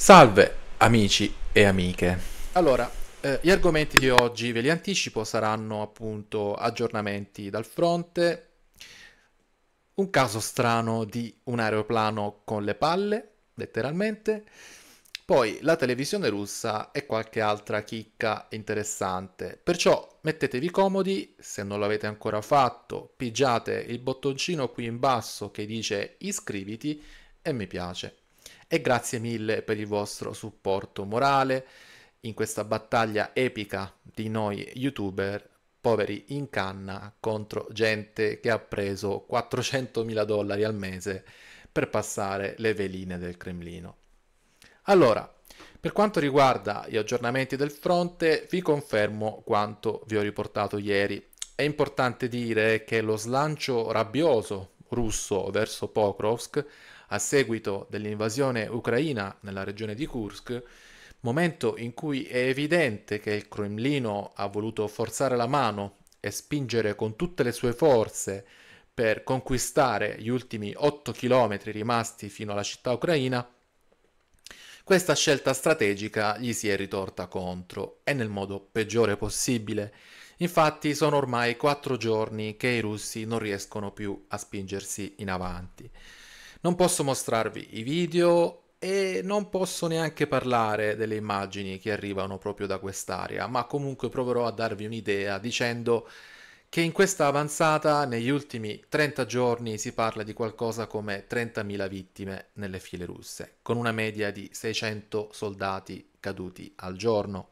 Salve amici e amiche. Allora, eh, gli argomenti di oggi ve li anticipo, saranno appunto aggiornamenti dal fronte, un caso strano di un aeroplano con le palle, letteralmente, poi la televisione russa e qualche altra chicca interessante. Perciò mettetevi comodi, se non l'avete ancora fatto, pigiate il bottoncino qui in basso che dice iscriviti e mi piace e grazie mille per il vostro supporto morale in questa battaglia epica di noi youtuber poveri in canna contro gente che ha preso 400.000 dollari al mese per passare le veline del Cremlino. Allora, per quanto riguarda gli aggiornamenti del fronte, vi confermo quanto vi ho riportato ieri. È importante dire che lo slancio rabbioso russo verso Pokrovsk a seguito dell'invasione ucraina nella regione di Kursk, momento in cui è evidente che il Cremlino ha voluto forzare la mano e spingere con tutte le sue forze per conquistare gli ultimi 8 km rimasti fino alla città ucraina, questa scelta strategica gli si è ritorta contro e nel modo peggiore possibile. Infatti sono ormai 4 giorni che i russi non riescono più a spingersi in avanti. Non posso mostrarvi i video e non posso neanche parlare delle immagini che arrivano proprio da quest'area, ma comunque proverò a darvi un'idea dicendo che in questa avanzata negli ultimi 30 giorni si parla di qualcosa come 30.000 vittime nelle file russe, con una media di 600 soldati caduti al giorno.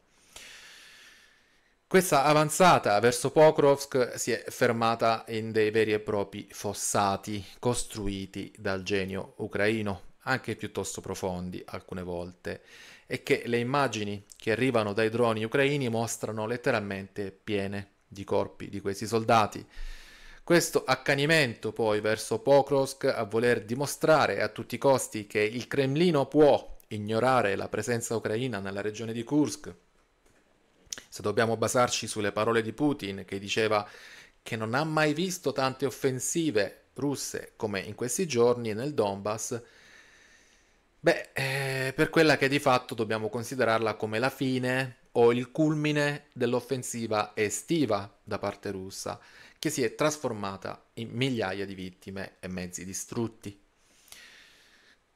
Questa avanzata verso Pokrovsk si è fermata in dei veri e propri fossati costruiti dal genio ucraino, anche piuttosto profondi alcune volte, e che le immagini che arrivano dai droni ucraini mostrano letteralmente piene di corpi di questi soldati. Questo accanimento poi verso Pokrovsk a voler dimostrare a tutti i costi che il Cremlino può ignorare la presenza ucraina nella regione di Kursk se dobbiamo basarci sulle parole di Putin che diceva che non ha mai visto tante offensive russe come in questi giorni nel Donbass, beh, eh, per quella che di fatto dobbiamo considerarla come la fine o il culmine dell'offensiva estiva da parte russa, che si è trasformata in migliaia di vittime e mezzi distrutti.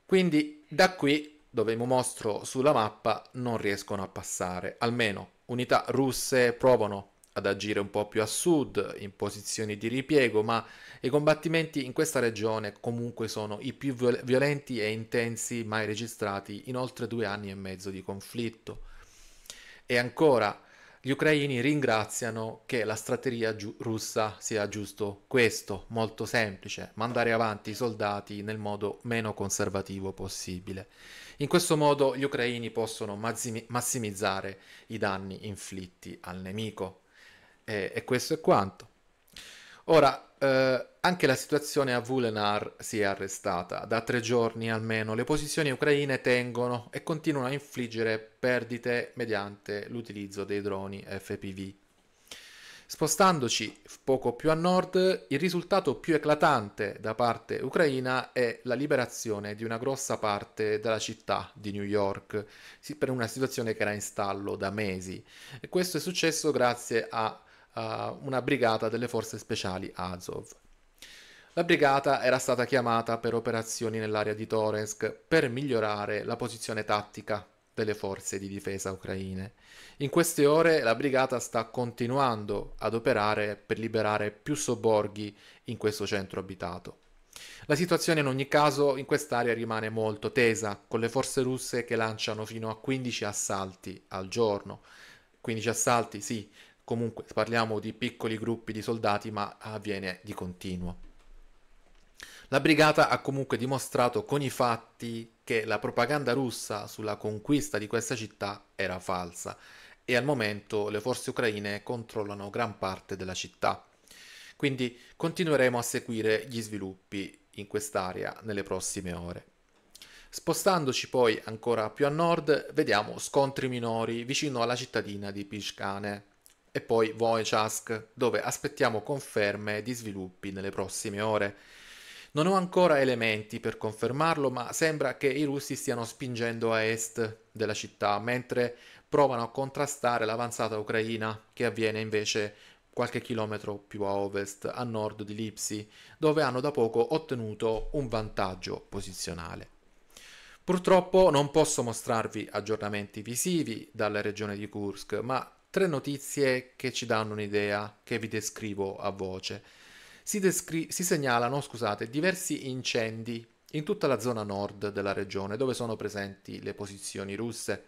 Quindi da qui, dove mi mostro sulla mappa, non riescono a passare, almeno unità russe provano ad agire un po' più a sud, in posizioni di ripiego, ma i combattimenti in questa regione comunque sono i più violenti e intensi mai registrati in oltre due anni e mezzo di conflitto. E ancora, gli ucraini ringraziano che la strategia giu- russa sia giusto questo, molto semplice, mandare avanti i soldati nel modo meno conservativo possibile. In questo modo gli ucraini possono mazzimi- massimizzare i danni inflitti al nemico. E, e questo è quanto. Ora, eh, anche la situazione a Vulenar si è arrestata. Da tre giorni almeno le posizioni ucraine tengono e continuano a infliggere perdite mediante l'utilizzo dei droni FPV. Spostandoci poco più a nord, il risultato più eclatante da parte ucraina è la liberazione di una grossa parte della città di New York per una situazione che era in stallo da mesi. E questo è successo grazie a, a una brigata delle forze speciali Azov. La brigata era stata chiamata per operazioni nell'area di Torensk per migliorare la posizione tattica delle forze di difesa ucraine. In queste ore la brigata sta continuando ad operare per liberare più sobborghi in questo centro abitato. La situazione in ogni caso in quest'area rimane molto tesa, con le forze russe che lanciano fino a 15 assalti al giorno. 15 assalti, sì, comunque parliamo di piccoli gruppi di soldati, ma avviene di continuo. La brigata ha comunque dimostrato con i fatti che la propaganda russa sulla conquista di questa città era falsa e al momento le forze ucraine controllano gran parte della città. Quindi continueremo a seguire gli sviluppi in quest'area nelle prossime ore. Spostandoci poi ancora più a nord, vediamo scontri minori vicino alla cittadina di Pishkane e poi Voechask, dove aspettiamo conferme di sviluppi nelle prossime ore. Non ho ancora elementi per confermarlo, ma sembra che i russi stiano spingendo a est della città, mentre provano a contrastare l'avanzata ucraina che avviene invece qualche chilometro più a ovest, a nord di Lipsi, dove hanno da poco ottenuto un vantaggio posizionale. Purtroppo non posso mostrarvi aggiornamenti visivi dalla regione di Kursk, ma tre notizie che ci danno un'idea che vi descrivo a voce si, descri- si segnalano scusate, diversi incendi in tutta la zona nord della regione dove sono presenti le posizioni russe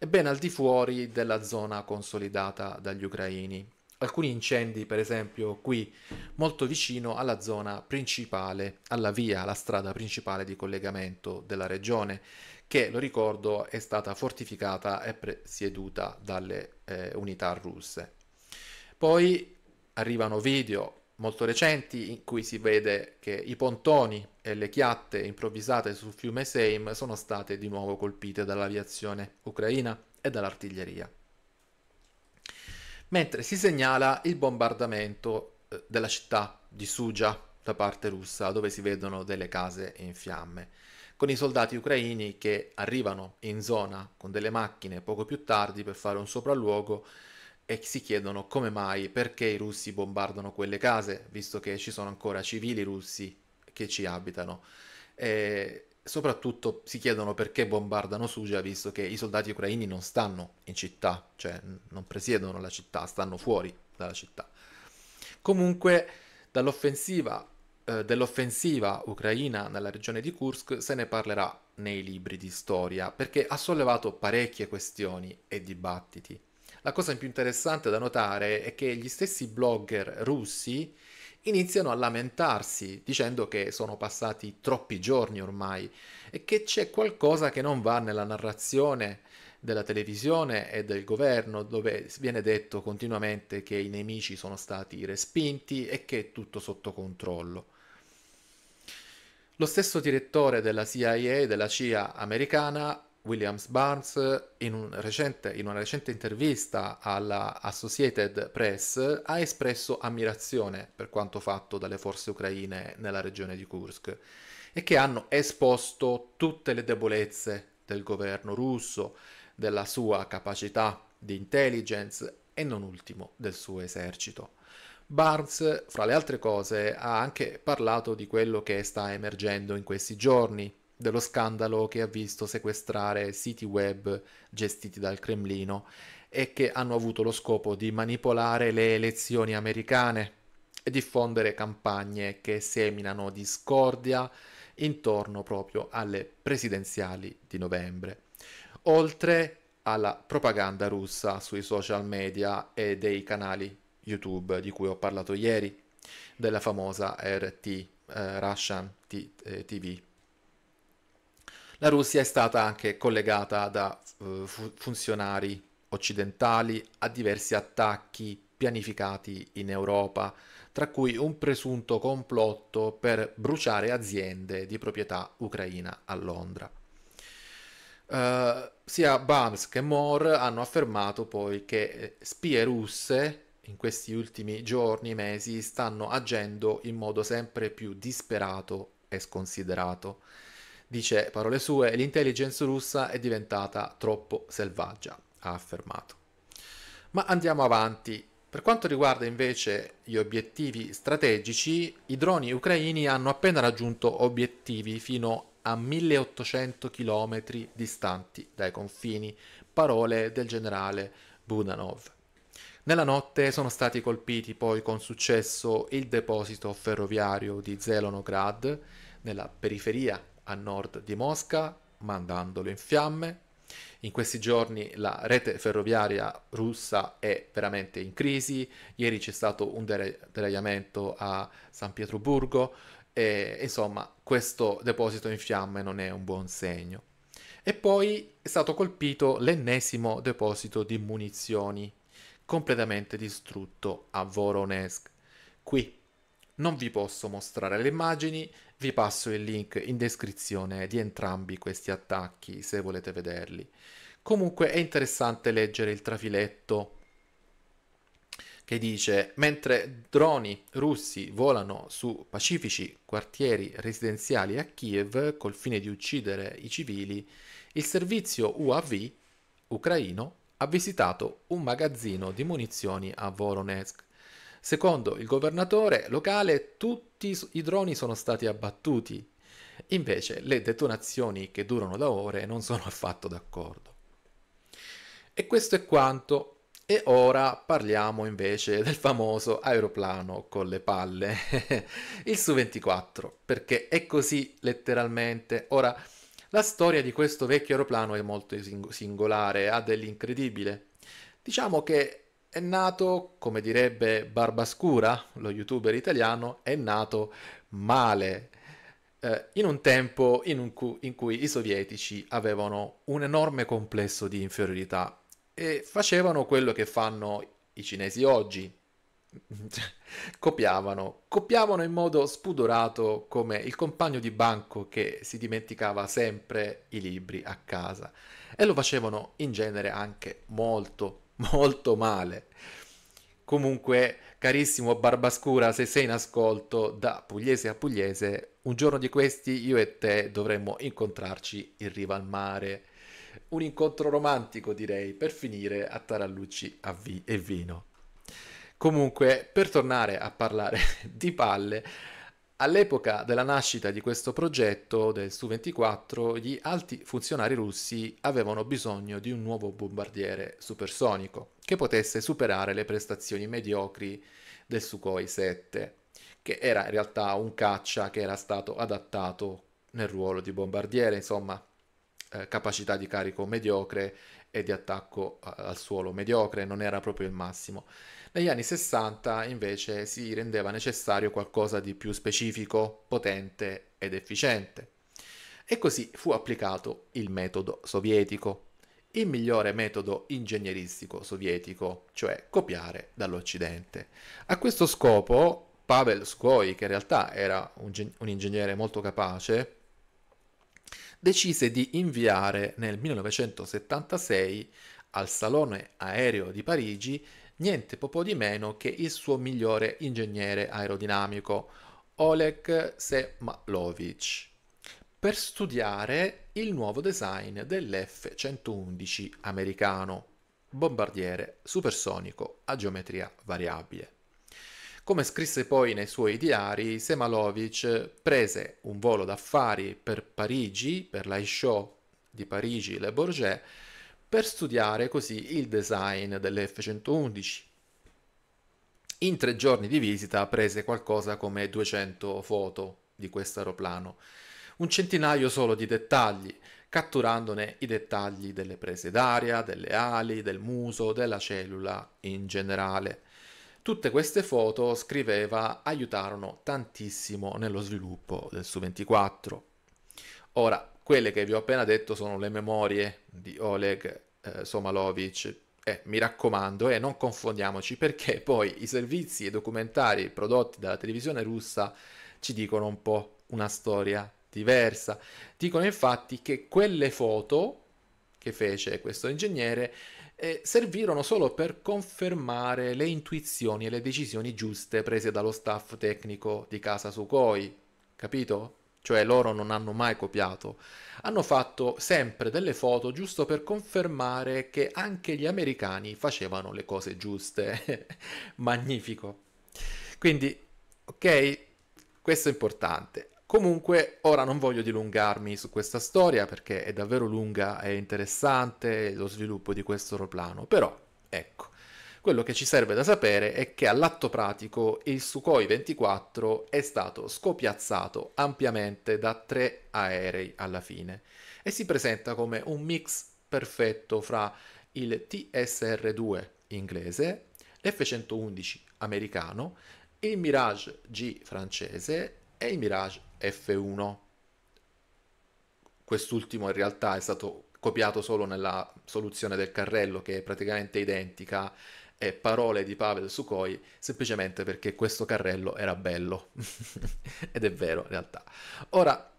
e ben al di fuori della zona consolidata dagli ucraini. Alcuni incendi, per esempio, qui molto vicino alla zona principale, alla via, la strada principale di collegamento della regione, che lo ricordo è stata fortificata e presieduta dalle eh, unità russe. Poi arrivano video molto recenti in cui si vede che i pontoni e le chiatte improvvisate sul fiume Seim sono state di nuovo colpite dall'aviazione ucraina e dall'artiglieria. Mentre si segnala il bombardamento eh, della città di Suja da parte russa, dove si vedono delle case in fiamme, con i soldati ucraini che arrivano in zona con delle macchine poco più tardi per fare un sopralluogo e si chiedono come mai, perché i russi bombardano quelle case, visto che ci sono ancora civili russi che ci abitano. E soprattutto si chiedono perché bombardano Suja, visto che i soldati ucraini non stanno in città, cioè non presiedono la città, stanno fuori dalla città. Comunque, dall'offensiva eh, dell'offensiva ucraina nella regione di Kursk se ne parlerà nei libri di storia perché ha sollevato parecchie questioni e dibattiti. La cosa più interessante da notare è che gli stessi blogger russi iniziano a lamentarsi dicendo che sono passati troppi giorni ormai e che c'è qualcosa che non va nella narrazione della televisione e del governo dove viene detto continuamente che i nemici sono stati respinti e che è tutto sotto controllo. Lo stesso direttore della CIA e della CIA americana Williams Barnes in, un recente, in, una recente intervista alla Associated Press ha espresso ammirazione per quanto fatto dalle forze ucraine nella regione di Kursk e che hanno esposto tutte le debolezze del governo russo, della sua capacità di intelligence e non ultimo del suo esercito. Barnes, fra le altre cose, ha anche parlato di quello che sta emergendo in questi giorni, dello scandalo che ha visto sequestrare siti web gestiti dal Cremlino e che hanno avuto lo scopo di manipolare le elezioni americane e diffondere campagne che seminano discordia intorno proprio alle presidenziali di novembre. Oltre alla propaganda russa sui social media e dei canali YouTube di cui ho parlato ieri, della famosa RT, eh, Russian T- eh, TV la Russia è stata anche collegata da uh, funzionari occidentali a diversi attacchi pianificati in Europa, tra cui un presunto complotto per bruciare aziende di proprietà ucraina a Londra. Uh, sia Bams che Moore hanno affermato poi che eh, spie russe in questi ultimi giorni, e mesi, stanno agendo in modo sempre più disperato e sconsiderato. Dice, parole sue, l'intelligence russa è diventata troppo selvaggia, ha affermato. Ma andiamo avanti. Per quanto riguarda invece gli obiettivi strategici, i droni ucraini hanno appena raggiunto obiettivi fino a 1800 km distanti dai confini, parole del generale Budanov. Nella notte sono stati colpiti poi con successo il deposito ferroviario di Zelonograd, nella periferia a nord di Mosca, mandandolo in fiamme. In questi giorni la rete ferroviaria russa è veramente in crisi, ieri c'è stato un deragliamento a San Pietroburgo e insomma questo deposito in fiamme non è un buon segno. E poi è stato colpito l'ennesimo deposito di munizioni, completamente distrutto a Voronezh. Qui non vi posso mostrare le immagini vi passo il link in descrizione di entrambi questi attacchi se volete vederli. Comunque è interessante leggere il trafiletto che dice mentre droni russi volano su pacifici quartieri residenziali a Kiev col fine di uccidere i civili, il servizio UAV ucraino ha visitato un magazzino di munizioni a Voronezh Secondo il governatore locale tutti i droni sono stati abbattuti, invece le detonazioni che durano da ore non sono affatto d'accordo. E questo è quanto. E ora parliamo invece del famoso aeroplano con le palle, il Su-24, perché è così letteralmente. Ora, la storia di questo vecchio aeroplano è molto singolare, ha dell'incredibile. Diciamo che è nato, come direbbe Barbascura, lo youtuber italiano, è nato male eh, in un tempo in, cu- in, cui i sovietici avevano un enorme complesso di inferiorità e facevano quello che fanno i cinesi oggi. copiavano, copiavano in modo spudorato come il compagno di banco che si dimenticava sempre i libri a casa e lo facevano in genere anche molto molto male. Comunque, carissimo Barbascura, se sei in ascolto da pugliese a pugliese, un giorno di questi io e te dovremmo incontrarci in riva al mare. Un incontro romantico, direi, per finire a tarallucci a vi- e vino. Comunque, per tornare a parlare di palle, All'epoca della nascita di questo progetto del Su-24, gli alti funzionari russi avevano bisogno di un nuovo bombardiere supersonico che potesse superare le prestazioni mediocri del Sukhoi 7, che era in realtà un caccia che era stato adattato nel ruolo di bombardiere, insomma, eh, capacità di carico mediocre, e di attacco al suolo mediocre, non era proprio il massimo. Negli anni 60 invece si rendeva necessario qualcosa di più specifico, potente ed efficiente. E così fu applicato il metodo sovietico, il migliore metodo ingegneristico sovietico, cioè copiare dall'Occidente. A questo scopo Pavel Skoi, che in realtà era un, un ingegnere molto capace, decise di inviare nel 1976 al Salone Aereo di Parigi niente poco di meno che il suo migliore ingegnere aerodinamico, Oleg Semalovic, per studiare il nuovo design dell'F-111 americano, bombardiere supersonico a geometria variabile. Come scrisse poi nei suoi diari, Semalovic prese un volo d'affari per Parigi, per la di Parigi Le Bourget, per studiare così il design dell'F-111. In tre giorni di visita prese qualcosa come 200 foto di questo aeroplano, un centinaio solo di dettagli, catturandone i dettagli delle prese d'aria, delle ali, del muso, della cellula in generale. Tutte queste foto, scriveva, aiutarono tantissimo nello sviluppo del Su-24. Ora, quelle che vi ho appena detto sono le memorie di Oleg eh, Somalovic. Eh, mi raccomando, eh, non confondiamoci perché poi i servizi e documentari prodotti dalla televisione russa ci dicono un po' una storia diversa. Dicono infatti che quelle foto che fece questo ingegnere eh, servirono solo per confermare le intuizioni e le decisioni giuste prese dallo staff tecnico di casa Sukoi, capito? Cioè loro non hanno mai copiato, hanno fatto sempre delle foto giusto per confermare che anche gli americani facevano le cose giuste. Magnifico. Quindi, ok, questo è importante. Comunque, ora non voglio dilungarmi su questa storia perché è davvero lunga e interessante lo sviluppo di questo aeroplano, però, ecco, quello che ci serve da sapere è che all'atto pratico il Sukhoi 24 è stato scopiazzato ampiamente da tre aerei alla fine e si presenta come un mix perfetto fra il TSR-2 inglese, l'F-111 americano, il Mirage G francese e il Mirage F1. Quest'ultimo in realtà è stato copiato solo nella soluzione del carrello che è praticamente identica e parole di Pavel Sukhoi semplicemente perché questo carrello era bello ed è vero in realtà. Ora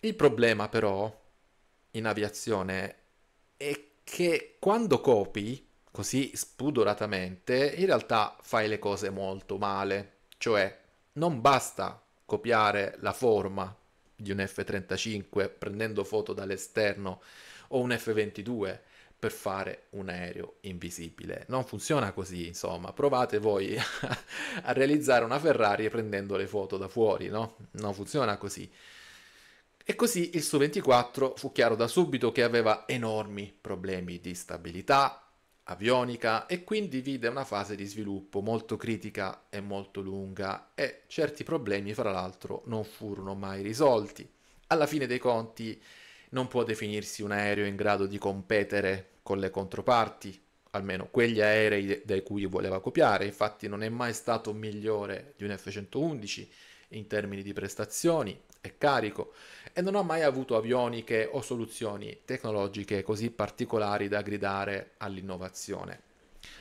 il problema però in aviazione è che quando copi così spudoratamente in realtà fai le cose molto male, cioè non basta copiare la forma di un F-35 prendendo foto dall'esterno o un F-22 per fare un aereo invisibile. Non funziona così, insomma, provate voi a realizzare una Ferrari prendendo le foto da fuori, no? Non funziona così. E così il Su-24 fu chiaro da subito che aveva enormi problemi di stabilità, avionica e quindi vide una fase di sviluppo molto critica e molto lunga e certi problemi fra l'altro non furono mai risolti. Alla fine dei conti non può definirsi un aereo in grado di competere con le controparti, almeno quegli aerei dai cui voleva copiare, infatti non è mai stato migliore di un F-111 in termini di prestazioni e carico e non ho mai avuto avioniche o soluzioni tecnologiche così particolari da gridare all'innovazione.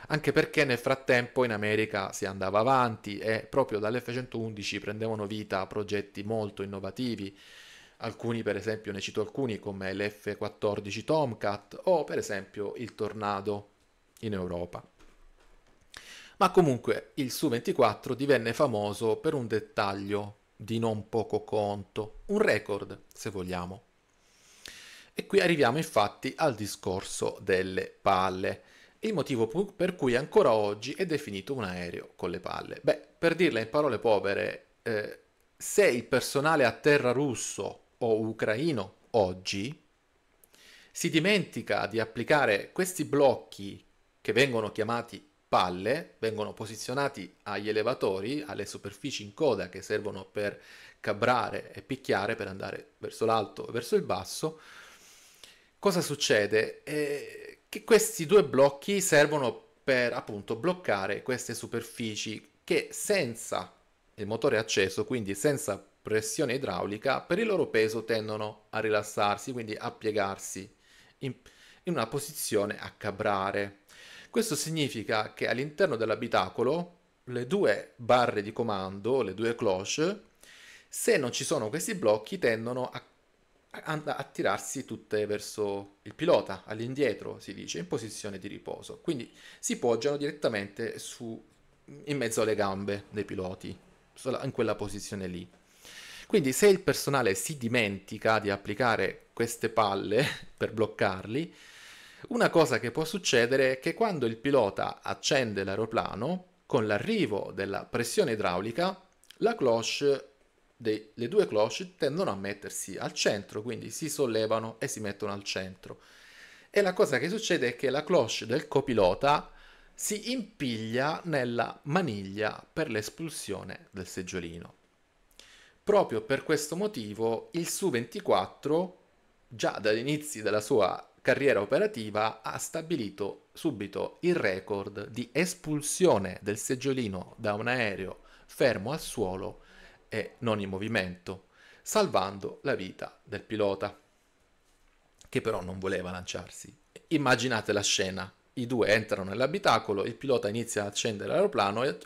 Anche perché nel frattempo in America si andava avanti e proprio dall'F111 prendevano vita progetti molto innovativi, alcuni per esempio ne cito alcuni come l'F14 Tomcat o per esempio il Tornado in Europa. Ma comunque il Su-24 divenne famoso per un dettaglio di non poco conto, un record se vogliamo. E qui arriviamo infatti al discorso delle palle, il motivo per cui ancora oggi è definito un aereo con le palle. Beh, per dirla in parole povere, eh, se il personale a terra russo o ucraino oggi si dimentica di applicare questi blocchi che vengono chiamati palle vengono posizionati agli elevatori, alle superfici in coda che servono per cabrare e picchiare per andare verso l'alto e verso il basso. Cosa succede? Eh, che questi due blocchi servono per appunto bloccare queste superfici che senza il motore acceso, quindi senza pressione idraulica, per il loro peso tendono a rilassarsi, quindi a piegarsi in, in una posizione a cabrare. Questo significa che all'interno dell'abitacolo le due barre di comando, le due cloche, se non ci sono questi blocchi tendono a, a, tirarsi tutte verso il pilota, all'indietro si dice, in posizione di riposo. Quindi si poggiano direttamente su, in mezzo alle gambe dei piloti, in quella posizione lì. Quindi se il personale si dimentica di applicare queste palle per bloccarli, una cosa che può succedere è che quando il pilota accende l'aeroplano, con l'arrivo della pressione idraulica, cloche, de, le due cloche tendono a mettersi al centro, quindi si sollevano e si mettono al centro. E la cosa che succede è che la cloche del copilota si impiglia nella maniglia per l'espulsione del seggiolino. Proprio per questo motivo il Su-24, già dagli inizi della sua carriera operativa ha stabilito subito il record di espulsione del seggiolino da un aereo fermo al suolo e non in movimento, salvando la vita del pilota, che però non voleva lanciarsi. Immaginate la scena. I due entrano nell'abitacolo, il pilota inizia ad accendere l'aeroplano e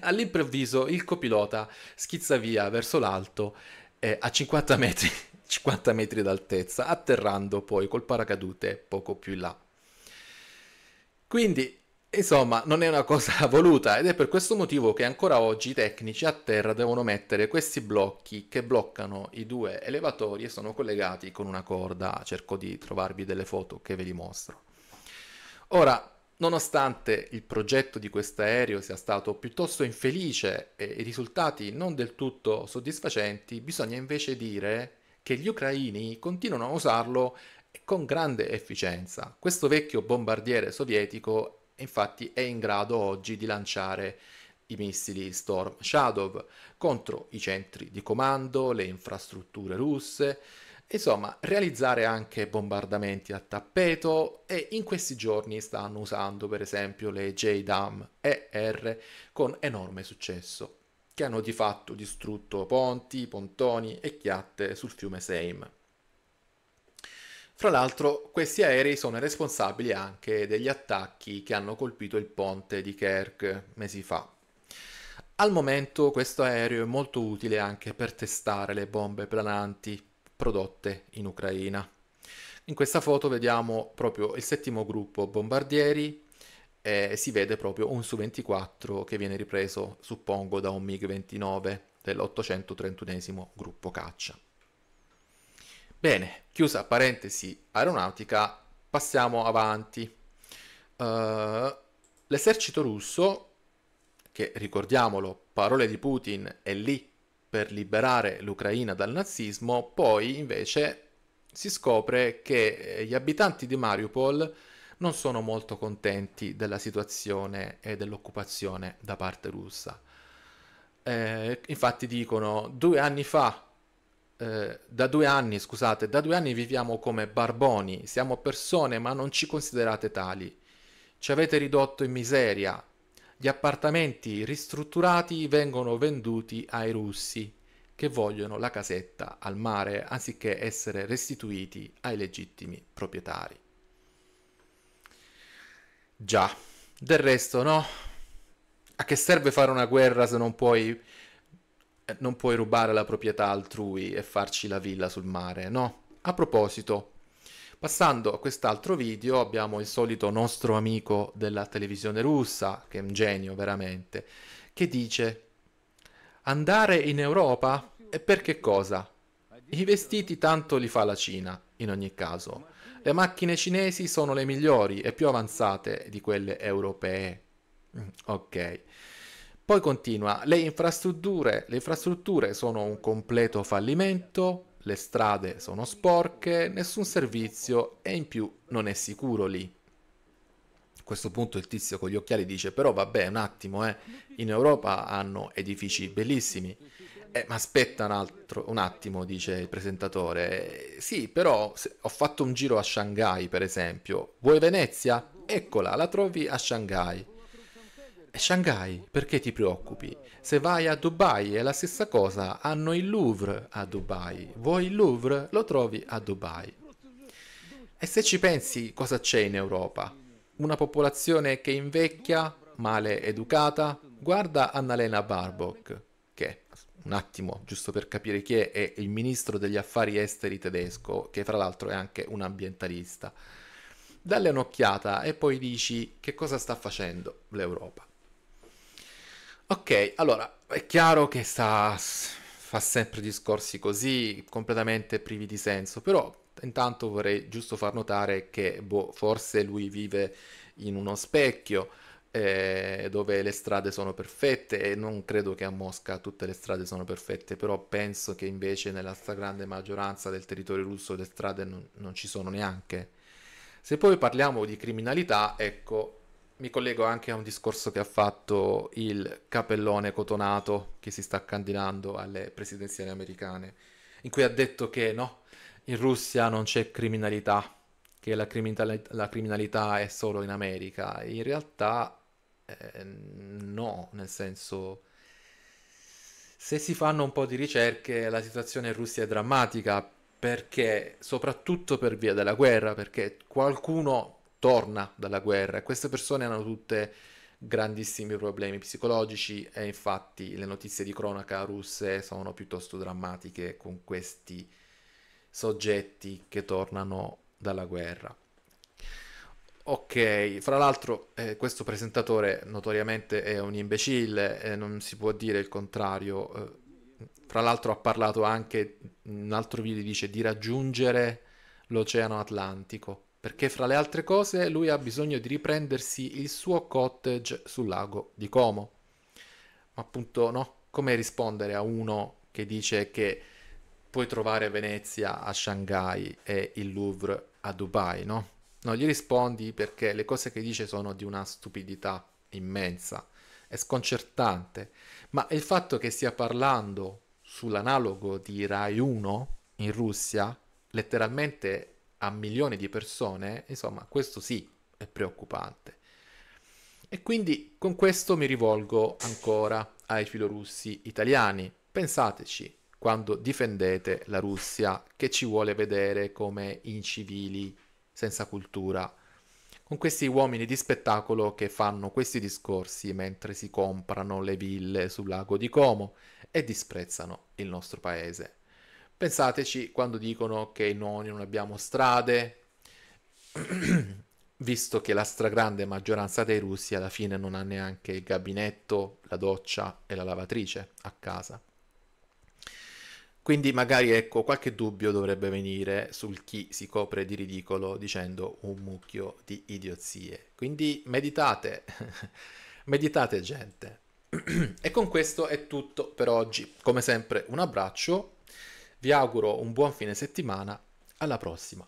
all'improvviso il copilota schizza via verso l'alto eh, a 50 metri 50 metri d'altezza, atterrando poi col paracadute poco più in là. Quindi, insomma, non è una cosa voluta ed è per questo motivo che ancora oggi i tecnici a terra devono mettere questi blocchi che bloccano i due elevatori e sono collegati con una corda. Cerco di trovarvi delle foto che ve li mostro. Ora, Nonostante il progetto di questo aereo sia stato piuttosto infelice e i risultati non del tutto soddisfacenti, bisogna invece dire che gli ucraini continuano a usarlo con grande efficienza. Questo vecchio bombardiere sovietico infatti è in grado oggi di lanciare i missili Storm Shadow contro i centri di comando, le infrastrutture russe, insomma realizzare anche bombardamenti a tappeto e in questi giorni stanno usando per esempio le JDAM ER con enorme successo che hanno di fatto distrutto ponti, pontoni e chiatte sul fiume Seim. Fra l'altro, questi aerei sono responsabili anche degli attacchi che hanno colpito il ponte di Kerk mesi fa. Al momento questo aereo è molto utile anche per testare le bombe plananti prodotte in Ucraina. In questa foto vediamo proprio il settimo gruppo bombardieri, eh, si vede proprio un Su-24 che viene ripreso, suppongo, da un MiG-29 dell'831 gruppo caccia. Bene, chiusa parentesi aeronautica, passiamo avanti. Uh, l'esercito russo, che ricordiamolo, parole di Putin, è lì per liberare l'Ucraina dal nazismo, poi invece si scopre che eh, gli abitanti di Mariupol non sono molto contenti della situazione e dell'occupazione da parte russa. Eh, infatti dicono due anni fa, eh, da due anni scusate, da due anni viviamo come barboni, siamo persone ma non ci considerate tali. Ci avete ridotto in miseria. Gli appartamenti ristrutturati vengono venduti ai russi che vogliono la casetta al mare anziché essere restituiti ai legittimi proprietari. Già, del resto no. A che serve fare una guerra se non puoi, eh, non puoi rubare la proprietà altrui e farci la villa sul mare, no? A proposito, Passando a quest'altro video abbiamo il solito nostro amico della televisione russa, che è un genio veramente, che dice andare in Europa e per che cosa? I vestiti tanto li fa la Cina, in ogni caso. Le macchine cinesi sono le migliori e più avanzate di quelle europee. Mm, ok. Poi continua, le infrastrutture, le infrastrutture sono un completo fallimento, le strade sono sporche, nessun servizio e in più non è sicuro lì. A questo punto il tizio con gli occhiali dice però vabbè un attimo, eh, in Europa hanno edifici bellissimi, eh, ma aspetta un, altro, un, attimo, dice il presentatore. sì, però ho fatto un giro a Shanghai, per esempio. Vuoi Venezia? Eccola, la trovi a Shanghai. E eh, Shanghai, perché ti preoccupi? Se vai a Dubai è la stessa cosa, hanno il Louvre a Dubai. Vuoi il Louvre? Lo trovi a Dubai. E se ci pensi, cosa c'è in Europa? Una popolazione che invecchia, male educata? Guarda Annalena Barbock, che un attimo, giusto per capire chi è, è il ministro degli affari esteri tedesco, che fra l'altro è anche un ambientalista. Dalle un'occhiata e poi dici che cosa sta facendo l'Europa. Ok, allora è chiaro che sta, fa sempre discorsi così, completamente privi di senso, però intanto vorrei giusto far notare che boh, forse lui vive in uno specchio eh, dove le strade sono perfette e non credo che a Mosca tutte le strade sono perfette, però penso che invece nella stragrande maggioranza del territorio russo le strade non, non ci sono neanche. Se poi parliamo di criminalità, ecco, mi collego anche a un discorso che ha fatto il capellone cotonato che si sta candidando alle presidenziali americane, in cui ha detto che no, in Russia non c'è criminalità, che la criminalità, la criminalità è solo in America. In realtà eh, no, nel senso, se si fanno un po' di ricerche, la situazione in Russia è drammatica perché, soprattutto per via della guerra, perché qualcuno torna dalla guerra e queste persone hanno tutte grandissimi problemi psicologici e infatti le notizie di cronaca russe sono piuttosto drammatiche con questi soggetti che tornano dalla guerra. Ok, fra l'altro eh, questo presentatore notoriamente è un imbecille, eh, non si può dire il contrario. Eh, fra l'altro ha parlato anche, in un altro video dice, di raggiungere l'Oceano Atlantico, perché fra le altre cose lui ha bisogno di riprendersi il suo cottage sul lago di Como. Ma appunto no, come rispondere a uno che dice che puoi trovare Venezia a Shanghai e il Louvre a Dubai, no? Non gli rispondi perché le cose che dice sono di una stupidità immensa, è sconcertante, ma il fatto che stia parlando sull'analogo di Rai 1 in Russia, letteralmente a milioni di persone, insomma, questo sì è preoccupante. E quindi con questo mi rivolgo ancora ai filorussi italiani. Pensateci quando difendete la Russia che ci vuole vedere come incivili senza cultura. Con questi uomini di spettacolo che fanno questi discorsi mentre si comprano le ville sul lago di Como e disprezzano il nostro paese. Pensateci quando dicono che noi non abbiamo strade, visto che la stragrande maggioranza dei russi alla fine non ha neanche il gabinetto, la doccia e la lavatrice a casa. Quindi magari ecco, qualche dubbio dovrebbe venire sul chi si copre di ridicolo dicendo un mucchio di idiozie. Quindi meditate, meditate gente. e con questo è tutto per oggi. Come sempre un abbraccio, vi auguro un buon fine settimana, alla prossima.